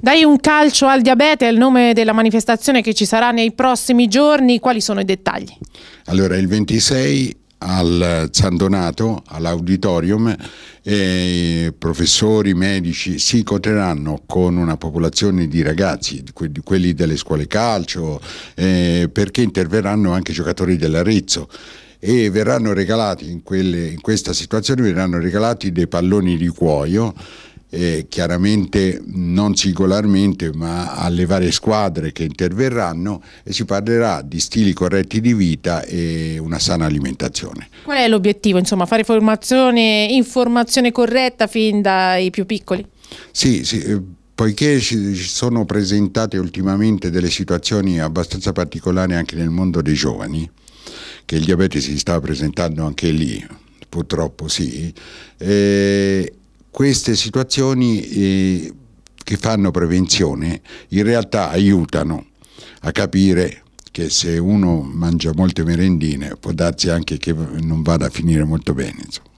Dai un calcio al diabete è il nome della manifestazione che ci sarà nei prossimi giorni. Quali sono i dettagli? Allora, il 26 al San Donato, all'auditorium, professori, medici si incontreranno con una popolazione di ragazzi, quelli delle scuole calcio, eh, perché interverranno anche giocatori dell'Arezzo e verranno regalati in, quelle, in questa situazione verranno regalati dei palloni di cuoio eh, chiaramente non singolarmente ma alle varie squadre che interverranno e si parlerà di stili corretti di vita e una sana alimentazione. Qual è l'obiettivo? Insomma, fare formazione, informazione corretta fin dai più piccoli? Sì, sì eh, poiché ci sono presentate ultimamente delle situazioni abbastanza particolari anche nel mondo dei giovani, che il diabete si sta presentando anche lì, purtroppo sì, eh, queste situazioni eh, che fanno prevenzione in realtà aiutano a capire che se uno mangia molte merendine può darsi anche che non vada a finire molto bene. Insomma.